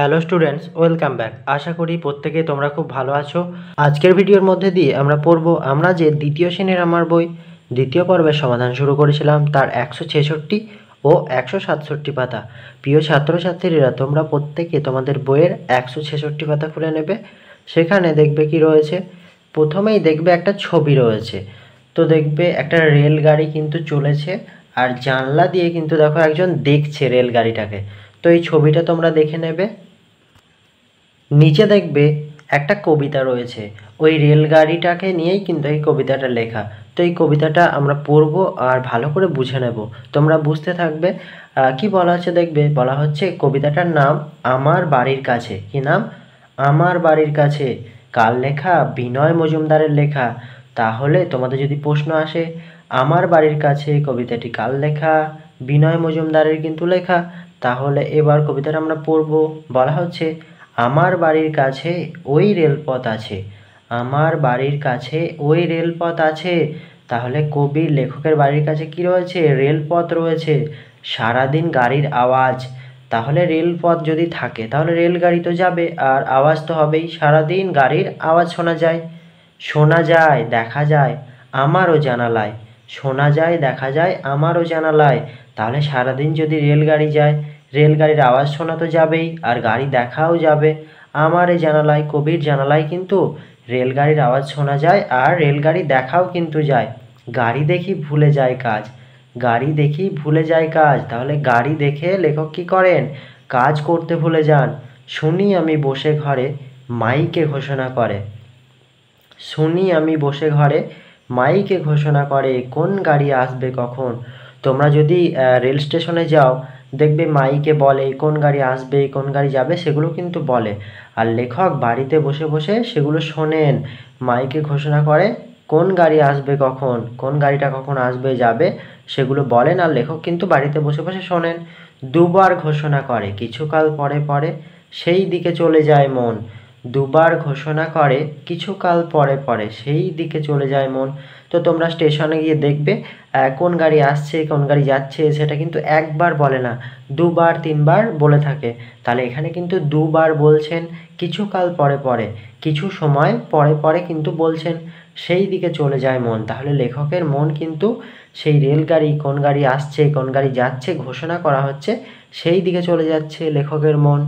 Hello students welcome back আশা করি প্রত্যেকে তোমরা খুব ভালো আছো আজকের ভিডিওর মধ্যে দিয়ে আমরা পড়ব আমরা যে দ্বিতীয় শ্রেণীর আমার বই দ্বিতীয় পর্বের সমাধান শুরু করেছিলাম তার একশো ছেষট্টি ও একশো সাতষট্টি পাতা প্রিয় ছাত্রছাত্রীরা তোমরা প্রত্যেকে তোমাদের বইয়ের একশো ছেষট্টি পাতা খুলে নেবে সেখানে দেখবে কি রয়েছে প্রথমেই দেখবে একটা ছবি রয়েছে তো দেখবে একটা রেলগাড়ি কিন্তু চলেছে আর জানলা দিয়ে কিন্তু দেখো একজন দেখছে রেলগাড়িটাকে তো এই ছবিটা তোমরা দেখে নেবে নিচে দেখবে একটা কবিতা রয়েছে ওই রেলগাড়িটাকে নিয়েই কিন্তু এই কবিতাটা লেখা তো এই কবিতাটা আমরা পড়ব আর ভালো করে বুঝে নেব তোমরা বুঝতে থাকবে কি বলা হচ্ছে দেখবে বলা হচ্ছে কবিতাটার নাম আমার বাড়ির কাছে কি নাম আমার বাড়ির কাছে কাল লেখা বিনয় মজুমদারের লেখা তাহলে তোমাদের যদি প্রশ্ন আসে আমার বাড়ির কাছে কবিতাটি কাল লেখা বিনয় মজুমদারের কিন্তু লেখা তাহলে এবার কবিতাটা আমরা পড়ব বলা হচ্ছে আমার বাড়ির কাছে ওই রেলপথ আছে আমার বাড়ির কাছে ওই রেলপথ আছে তাহলে কবির লেখকের বাড়ির কাছে কী রয়েছে রেলপথ রয়েছে সারাদিন গাড়ির আওয়াজ তাহলে রেলপথ যদি থাকে তাহলে রেলগাড়ি তো যাবে আর আওয়াজ তো হবেই সারাদিন গাড়ির আওয়াজ শোনা যায় শোনা যায় দেখা যায় আমারও জানালায় শোনা যায় দেখা যায় আমারও জানালায় তাহলে সারাদিন যদি রেলগাড়ি যায় রেলগাড়ির আওয়াজ শোনা তো যাবেই আর গাড়ি দেখাও যাবে আমার এই জানালায় কবির জানালায় কিন্তু রেলগাড়ির আওয়াজ শোনা যায় আর রেলগাড়ি দেখাও কিন্তু যায় গাড়ি দেখি ভুলে যায় কাজ গাড়ি দেখি ভুলে যায় কাজ তাহলে গাড়ি দেখে লেখক কি করেন কাজ করতে ভুলে যান শুনি আমি বসে ঘরে মাইকে ঘোষণা করে শুনি আমি বসে ঘরে মাইকে ঘোষণা করে কোন গাড়ি আসবে কখন তোমরা যদি রেল স্টেশনে যাও দেখবে মাইকে বলে কোন গাড়ি আসবে কোন গাড়ি যাবে সেগুলো কিন্তু বলে আর লেখক বাড়িতে বসে বসে সেগুলো শোনেন মাইকে ঘোষণা করে কোন গাড়ি আসবে কখন কোন গাড়িটা কখন আসবে যাবে সেগুলো বলেন আর লেখক কিন্তু বাড়িতে বসে বসে শোনেন দুবার ঘোষণা করে কিছুকাল পরে পরে সেই দিকে চলে যায় মন দুবার ঘোষণা করে কিছুকাল পরে পরে সেই দিকে চলে যায় মন তো তোমরা স্টেশনে গিয়ে দেখবে কোন গাড়ি আসছে কোন গাড়ি যাচ্ছে সেটা কিন্তু একবার বলে না দুবার তিনবার বলে থাকে তাহলে এখানে কিন্তু দুবার বলছেন কিছুকাল পরে পরে কিছু সময় পরে পরে কিন্তু বলছেন সেই দিকে চলে যায় মন তাহলে লেখকের মন কিন্তু সেই রেলগাড়ি কোন গাড়ি আসছে কোন গাড়ি যাচ্ছে ঘোষণা করা হচ্ছে সেই দিকে চলে যাচ্ছে লেখকের মন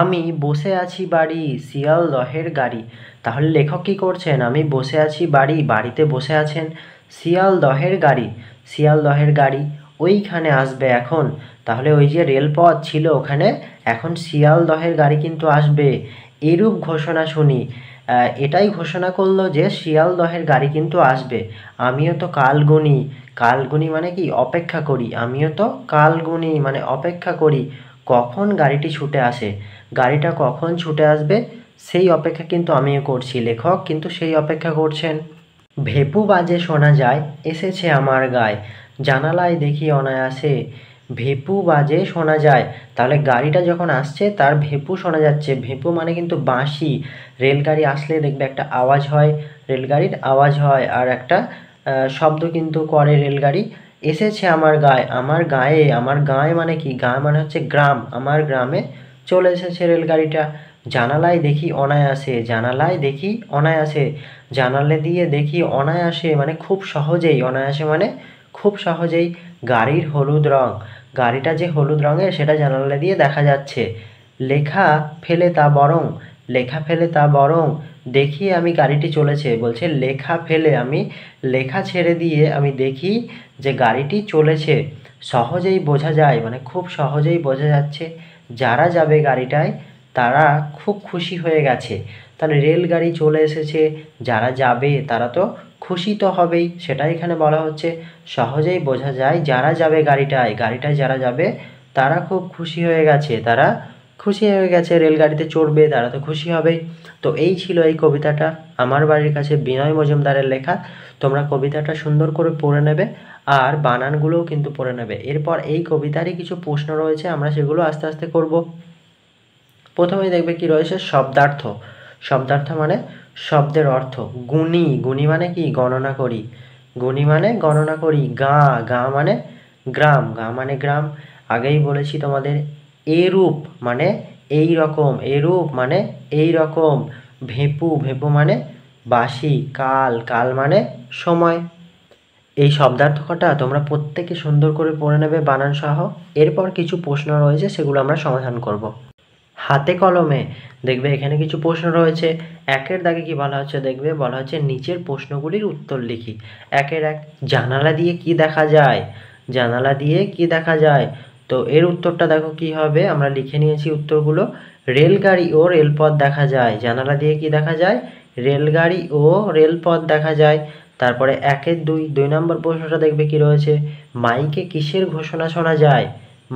আমি বসে আছি বাড়ি শিয়ালদহের গাড়ি তাহলে লেখক কী করছেন আমি বসে আছি বাড়ি বাড়িতে বসে আছেন শিয়ালদহের গাড়ি শিয়ালদহের গাড়ি ওইখানে আসবে এখন তাহলে ওই যে রেলপথ ছিল ওখানে এখন শিয়ালদহের গাড়ি কিন্তু আসবে এরূপ ঘোষণা শুনি এটাই ঘোষণা করলো যে শিয়ালদহের গাড়ি কিন্তু আসবে আমিও তো কালগুনি কালগুনি মানে কি অপেক্ষা করি আমিও তো কালগুনি মানে অপেক্ষা করি কখন গাড়িটি ছুটে আসে গাড়িটা কখন ছুটে আসবে সেই অপেক্ষা কিন্তু আমিও করছি লেখক কিন্তু সেই অপেক্ষা করছেন ভেপু বাজে শোনা যায় এসেছে আমার গায়ে জানালায় দেখি অনায়াসে ভেপু বাজে শোনা যায় তাহলে গাড়িটা যখন আসছে তার ভেপু শোনা যাচ্ছে ভেপু মানে কিন্তু বাঁশি রেলগাড়ি আসলে দেখবে একটা আওয়াজ হয় রেলগাড়ির আওয়াজ হয় আর একটা শব্দ কিন্তু করে রেলগাড়ি এসেছে আমার গায়ে আমার গায়ে আমার গায়ে মানে কি গাঁ মানে হচ্ছে গ্রাম আমার গ্রামে চলে এসেছে রেলগাড়িটা জানালায় দেখি অনায়াসে জানালায় দেখি অনায়াসে জানালে দিয়ে দেখি অনায়াসে মানে খুব সহজেই অনায়াসে মানে খুব সহজেই গাড়ির হলুদ রং গাড়িটা যে হলুদ রঙের সেটা জানালা দিয়ে দেখা যাচ্ছে লেখা ফেলে তা বরং লেখা ফেলে তা বরং দেখি আমি গাড়িটি চলেছে বলছে লেখা ফেলে আমি লেখা ছেড়ে দিয়ে আমি দেখি যে গাড়িটি চলেছে সহজেই বোঝা যায় মানে খুব সহজেই বোঝা যাচ্ছে যারা যাবে গাড়িটায় তারা খুব খুশি হয়ে গেছে তাহলে রেলগাড়ি চলে এসেছে যারা যাবে তারা তো খুশি তো হবেই সেটাই এখানে বলা হচ্ছে সহজেই বোঝা যায় যারা যাবে গাড়িটায় গাড়িটায় যারা যাবে তারা খুব খুশি হয়ে গেছে তারা খুশি হয়ে গেছে রেলগাড়িতে চড়বে তারা তো খুশি হবেই তো এই ছিল এই কবিতাটা আমার বাড়ির কাছে বিনয় মজুমদারের লেখা তোমরা কবিতাটা সুন্দর করে পড়ে নেবে আর বানানগুলোও কিন্তু পড়ে নেবে এরপর এই কবিতারই কিছু প্রশ্ন রয়েছে আমরা সেগুলো আস্তে আস্তে করব প্রথমেই দেখবে কি রয়েছে শব্দার্থ শব্দার্থ মানে শব্দের অর্থ গুণী গুণী মানে কি গণনা করি গুণী মানে গণনা করি গা গা মানে গ্রাম গা মানে গ্রাম আগেই বলেছি তোমাদের এরূপ মানে এই রকম এরূপ মানে এই রকম ভেপু ভেপু মানে বাসি কাল কাল মানে সময় এই শব্দার্থকটা তোমরা প্রত্যেকে সুন্দর করে পড়ে নেবে বানান সহ এরপর কিছু প্রশ্ন রয়েছে সেগুলো আমরা সমাধান করব। হাতে কলমে দেখবে এখানে কিছু প্রশ্ন রয়েছে একের দাগে কি বলা হচ্ছে দেখবে বলা হচ্ছে নিচের প্রশ্নগুলির উত্তর লিখি একের এক জানালা দিয়ে কি দেখা যায় জানালা দিয়ে কি দেখা যায় তো এর উত্তরটা দেখো কি হবে আমরা লিখে নিয়েছি উত্তরগুলো রেলগাড়ি ও রেলপথ দেখা যায় জানালা দিয়ে কি দেখা যায় রেলগাড়ি ও রেলপথ দেখা যায় তারপরে একের দুই দুই নম্বর প্রশ্নটা দেখবে কি রয়েছে মাইকে কিসের ঘোষণা শোনা যায়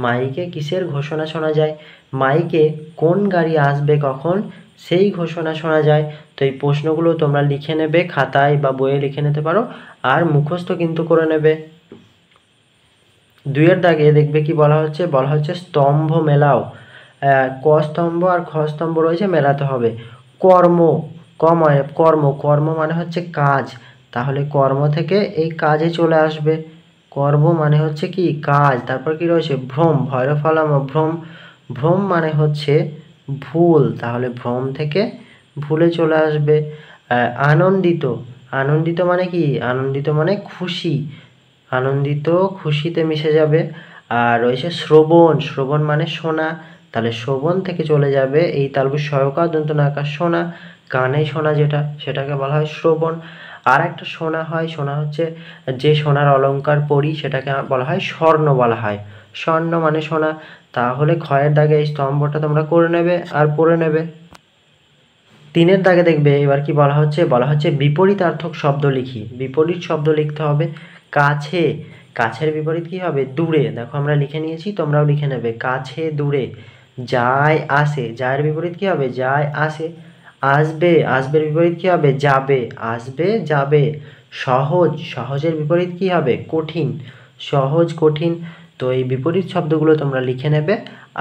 মাইকে কিসের ঘোষণা শোনা যায় মাইকে কোন গাড়ি আসবে কখন সেই ঘোষণা শোনা যায় তো এই প্রশ্নগুলো তোমরা লিখে নেবে খাতায় বা বইয়ে লিখে নিতে পারো আর মুখস্থ কিন্তু করে নেবে দুইয়ের দাগে দেখবে কি বলা হচ্ছে বলা হচ্ছে স্তম্ভ মেলাও ক স্তম্ভ আর খ স্তম্ভ রয়েছে মেলাতে হবে কর্ম ক মানে কর্ম কর্ম মানে হচ্ছে কাজ তাহলে কর্ম থেকে এই কাজে চলে আসবে কর্ম মানে হচ্ছে কি কাজ তারপর কি রয়েছে ভ্রম ভৈরফলাম ভ্রম ভ্রম মানে হচ্ছে ভুল তাহলে ভ্রম থেকে ভুলে চলে আসবে আনন্দিত আনন্দিত মানে কি আনন্দিত মানে খুশি আনন্দিত খুশিতে মিশে যাবে আর রয়েছে শ্রবণ শ্রবণ মানে শোনা তাহলে শ্রবণ থেকে চলে যাবে এই তালবু সহকার দন্তনাকার শোনা কানে শোনা যেটা সেটাকে বলা হয় শ্রবণ আর একটা সোনা হয় সোনা হচ্ছে যে সোনার অলঙ্কার পরি সেটাকে বলা হয় স্বর্ণ বলা হয় স্বর্ণ মানে সোনা তাহলে ক্ষয়ের দাগে এই স্তম্ভটা তোমরা করে নেবে আর পরে নেবে তিনের দাগে দেখবে এবার কি বলা হচ্ছে বলা হচ্ছে বিপরীতার্থক শব্দ লিখি বিপরীত শব্দ লিখতে হবে কাছে কাছের বিপরীত কী হবে দূরে দেখো আমরা লিখে নিয়েছি তোমরাও লিখে নেবে কাছে দূরে যায় আসে যায়ের বিপরীত কী হবে যায় আসে আসবে আসবের বিপরীত কী হবে যাবে আসবে যাবে সহজ সহজের বিপরীত কী হবে কঠিন সহজ কঠিন তো এই বিপরীত শব্দগুলো তোমরা লিখে নেবে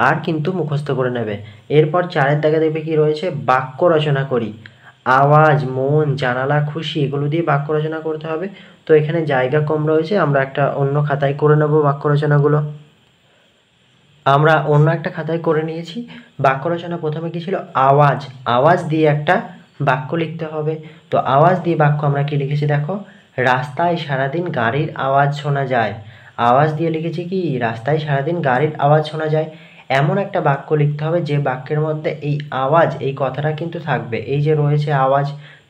আর কিন্তু মুখস্থ করে নেবে এরপর চারের দাগে দেখবে কি রয়েছে বাক্য রচনা করি আওয়াজ মন জানালা খুশি এগুলো দিয়ে বাক্য রচনা করতে হবে তো এখানে জায়গা কম রয়েছে আমরা একটা অন্য খাতায় করে নেব বাক্য রচনাগুলো আমরা অন্য একটা খাতায় করে নিয়েছি বাক্য রচনা প্রথমে কী ছিল আওয়াজ আওয়াজ দিয়ে একটা বাক্য লিখতে হবে তো আওয়াজ দিয়ে বাক্য আমরা কি লিখেছি দেখো রাস্তায় সারাদিন গাড়ির আওয়াজ শোনা যায় আওয়াজ দিয়ে লিখেছি কি রাস্তায় সারাদিন গাড়ির আওয়াজ শোনা যায় এমন একটা বাক্য লিখতে হবে যে বাক্যের মধ্যে এই আওয়াজ এই কথাটা কিন্তু থাকবে এই যে রয়েছে আওয়াজ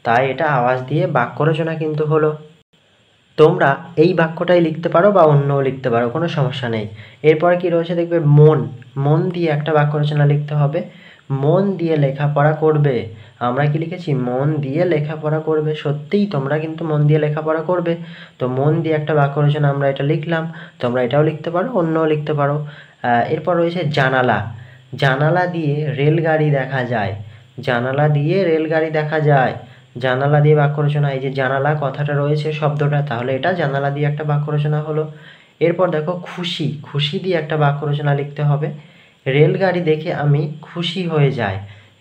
তাই এটা আওয়াজ দিয়ে বাক্য রচনা কিন্তু হলো তোমরা এই বাক্যটাই লিখতে পারো বা অন্য লিখতে পারো কোনো সমস্যা নেই এরপর কি রয়েছে দেখবে মন মন দিয়ে একটা বাক্য রচনা লিখতে হবে মন দিয়ে লেখাপড়া করবে আমরা কি লিখেছি মন দিয়ে লেখাপড়া করবে সত্যিই তোমরা কিন্তু মন দিয়ে লেখাপড়া করবে তো মন দিয়ে একটা বাক্য রচনা আমরা এটা লিখলাম তোমরা এটাও লিখতে পারো অন্যও লিখতে পারো এরপর রয়েছে জানালা জানালা দিয়ে রেলগাড়ি দেখা যায় জানালা দিয়ে রেলগাড়ি দেখা যায় জানালা দিয়ে বাক্য রচনা এই যে জানালা কথাটা রয়েছে শব্দটা তাহলে এটা জানালা দিয়ে একটা বাক্য রচনা হলো এরপর দেখো খুশি খুশি দিয়ে একটা বাক্য রচনা লিখতে হবে রেলগাড়ি দেখে আমি খুশি হয়ে যাই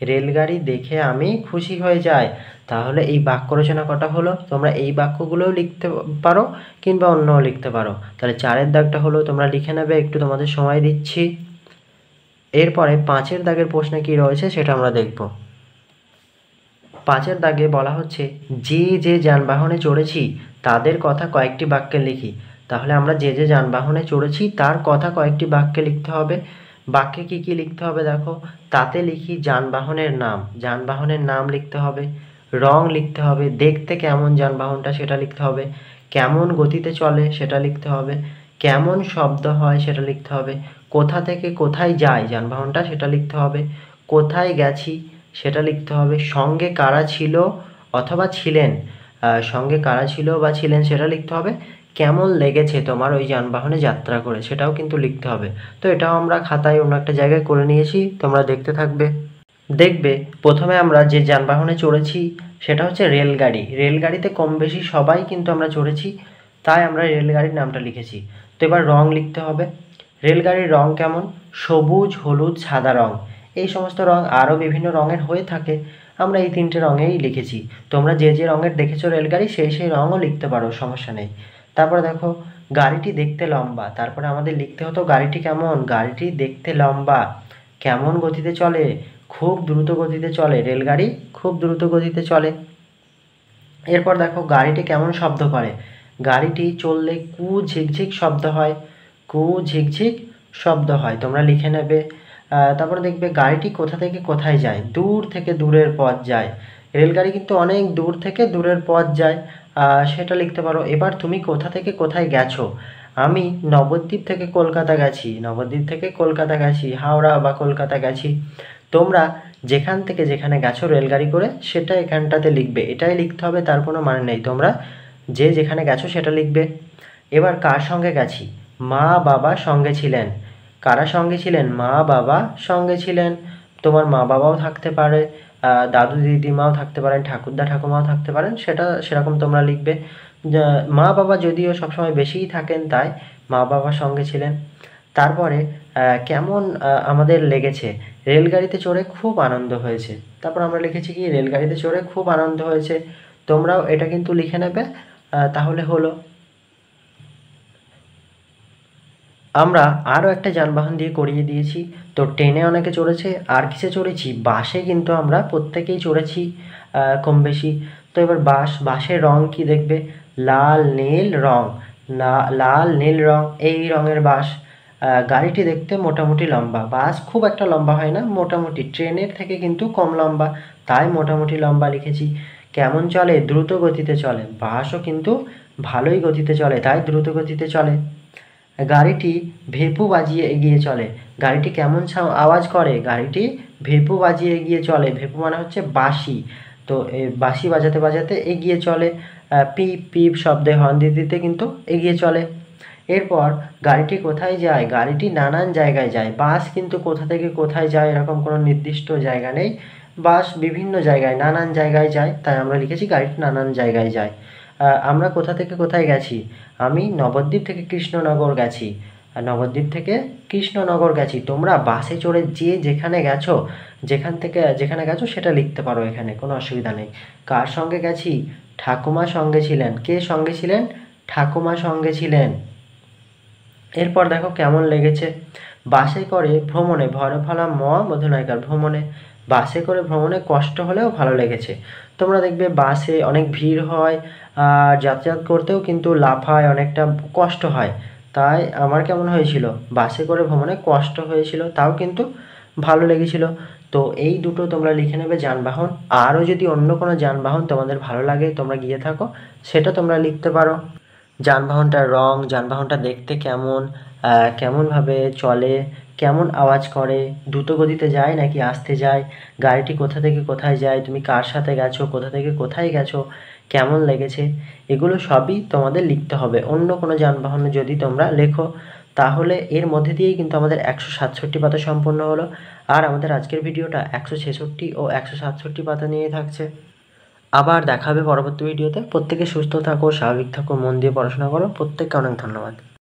রেলগাড়ি দেখে আমি খুশি হয়ে যাই তাহলে এই বাক্য রচনা কটা হলো তোমরা এই বাক্যগুলোও লিখতে পারো কিংবা অন্যও লিখতে পারো তাহলে চারের দাগটা হলো তোমরা লিখে নেবে একটু তোমাদের সময় দিচ্ছি এরপরে পাঁচের দাগের প্রশ্নে কি রয়েছে সেটা আমরা দেখব পাঁচের দাগে বলা হচ্ছে যে যে যানবাহনে চড়েছি তাদের কথা কয়েকটি বাক্যে লিখি তাহলে আমরা যে যে যানবাহনে চড়েছি তার কথা কয়েকটি বাক্যে লিখতে হবে বাক্যে কি কি লিখতে হবে দেখো তাতে লিখি যানবাহনের নাম যানবাহনের নাম লিখতে হবে রং লিখতে হবে দেখতে কেমন যানবাহনটা সেটা লিখতে হবে কেমন গতিতে চলে সেটা লিখতে হবে কেমন শব্দ হয় সেটা লিখতে হবে কোথা থেকে কোথায় যায় যানবাহনটা সেটা লিখতে হবে কোথায় গেছি সেটা লিখতে হবে সঙ্গে কারা ছিল অথবা ছিলেন সঙ্গে কারা ছিল বা ছিলেন সেটা লিখতে হবে কেমন লেগেছে তোমার ওই যানবাহনে যাত্রা করে সেটাও কিন্তু লিখতে হবে তো এটাও আমরা খাতায় অন্য একটা জায়গায় করে নিয়েছি তোমরা দেখতে থাকবে দেখবে প্রথমে আমরা যে যানবাহনে চড়েছি সেটা হচ্ছে রেলগাড়ি রেলগাড়িতে কম বেশি সবাই কিন্তু আমরা চড়েছি তাই আমরা রেলগাড়ির নামটা লিখেছি তো এবার রং লিখতে হবে রেলগাড়ির রং কেমন সবুজ হলুদ সাদা রং এই সমস্ত রং আরও বিভিন্ন রঙের হয়ে থাকে আমরা এই তিনটে রঙেই লিখেছি তোমরা যে যে রঙের দেখেছো রেলগাড়ি সেই সেই রঙও লিখতে পারো সমস্যা নেই তারপরে দেখো গাড়িটি দেখতে লম্বা তারপরে আমাদের লিখতে হতো গাড়িটি কেমন গাড়িটি দেখতে লম্বা কেমন গতিতে চলে খুব দ্রুত গতিতে চলে রেলগাড়ি খুব দ্রুত গতিতে চলে এরপর দেখো গাড়িটি কেমন শব্দ করে গাড়িটি চললে কু ঝিকঝিক শব্দ হয় কু ঝিকঝিক শব্দ হয় তোমরা লিখে নেবে তারপরে দেখবে গাড়িটি কোথা থেকে কোথায় যায় দূর থেকে দূরের পথ যায় রেলগাড়ি কিন্তু অনেক দূর থেকে দূরের পথ যায় সেটা লিখতে পারো এবার তুমি কোথা থেকে কোথায় গেছো আমি নবদ্বীপ থেকে কলকাতা গেছি নবদ্বীপ থেকে কলকাতা গেছি হাওড়া বা কলকাতা গেছি তোমরা যেখান থেকে যেখানে গেছো রেলগাড়ি করে সেটা এখানটাতে লিখবে এটাই লিখতে হবে তার কোনো মানে নেই তোমরা যে যেখানে গেছো সেটা লিখবে এবার কার সঙ্গে গেছি মা বাবা সঙ্গে ছিলেন কারা সঙ্গে ছিলেন মা বাবা সঙ্গে ছিলেন তোমার মা বাবাও থাকতে পারে দাদু দিদিমাও থাকতে পারেন ঠাকুরদা ঠাকুমাও থাকতে পারেন সেটা সেরকম তোমরা লিখবে মা বাবা যদিও সবসময় বেশিই থাকেন তাই মা বাবার সঙ্গে ছিলেন তারপরে কেমন আমাদের লেগেছে রেলগাড়িতে চড়ে খুব আনন্দ হয়েছে তারপর আমরা লিখেছি কি রেলগাড়িতে চড়ে খুব আনন্দ হয়েছে তোমরাও এটা কিন্তু লিখে নেবে তাহলে হলো আমরা আরও একটা যানবাহন দিয়ে করিয়ে দিয়েছি তো ট্রেনে অনেকে চড়েছে আর কিসে চড়েছি বাসে কিন্তু আমরা প্রত্যেকেই চড়েছি কম বেশি তো এবার বাস বাসের রং কি দেখবে লাল নীল রং লাল নীল রং এই রঙের বাস গাড়িটি দেখতে মোটামুটি লম্বা বাস খুব একটা লম্বা হয় না মোটামুটি ট্রেনের থেকে কিন্তু কম লম্বা তাই মোটামুটি লম্বা লিখেছি কেমন চলে দ্রুত গতিতে চলে বাসও কিন্তু ভালোই গতিতে চলে তাই দ্রুত গতিতে চলে গাড়িটি ভেপু বাজিয়ে এগিয়ে চলে গাড়িটি কেমন আওয়াজ করে গাড়িটি ভেপু বাজিয়ে এগিয়ে চলে ভেপু মানে হচ্ছে বাঁশি তো বাঁশি বাজাতে বাজাতে এগিয়ে চলে পিপ পিপ শব্দে হর্ন দিতে দিতে কিন্তু এগিয়ে চলে এরপর গাড়িটি কোথায় যায় গাড়িটি নানান জায়গায় যায় বাস কিন্তু কোথা থেকে কোথায় যায় এরকম কোনো নির্দিষ্ট জায়গা নেই বাস বিভিন্ন জায়গায় নানান জায়গায় যায় তাই আমরা লিখেছি গাড়িটি নানান জায়গায় যায় আমরা কোথা থেকে কোথায় গেছি আমি নবদ্বীপ থেকে কৃষ্ণনগর গেছি নবদ্বীপ থেকে কৃষ্ণনগর গেছি তোমরা বাসে চড়ে যে যেখানে গেছো যেখান থেকে যেখানে গেছো সেটা লিখতে পারো এখানে কোনো অসুবিধা নেই কার সঙ্গে গেছি ঠাকুমা সঙ্গে ছিলেন কে সঙ্গে ছিলেন ঠাকুমা সঙ্গে ছিলেন এরপর দেখো কেমন লেগেছে বাসে করে ভ্রমণে ভরফলা ম মধুনায়িকার ভ্রমণে বাসে করে ভ্রমণে কষ্ট হলেও ভালো লেগেছে তোমরা দেখবে বাসে অনেক ভিড় হয় আর যাতায়াত করতেও কিন্তু লাফায় অনেকটা কষ্ট হয় তাই আমার কেমন হয়েছিল বাসে করে ভ্রমণে কষ্ট হয়েছিল তাও কিন্তু ভালো লেগেছিল তো এই দুটো তোমরা লিখে নেবে যানবাহন আরও যদি অন্য কোনো যানবাহন তোমাদের ভালো লাগে তোমরা গিয়ে থাকো সেটা তোমরা লিখতে পারো যানবাহনটার রং যানবাহনটা দেখতে কেমন কেমনভাবে চলে কেমন আওয়াজ করে দ্রুত গতিতে যায় নাকি আসতে যায় গাড়িটি কোথা থেকে কোথায় যায় তুমি কার সাথে গেছো কোথা থেকে কোথায় গেছো কেমন লেগেছে এগুলো সবই তোমাদের লিখতে হবে অন্য কোনো যানবাহনে যদি তোমরা লেখো তাহলে এর মধ্যে দিয়েই কিন্তু আমাদের একশো সাতষট্টি পাতা সম্পন্ন হলো আর আমাদের আজকের ভিডিওটা একশো ছেষট্টি ও একশো সাতষট্টি পাতা নিয়ে থাকছে আবার দেখাবে পরবর্তী ভিডিওতে প্রত্যেকে সুস্থ থাকো স্বাভাবিক থাকো মন দিয়ে পড়াশোনা করো প্রত্যেককে অনেক ধন্যবাদ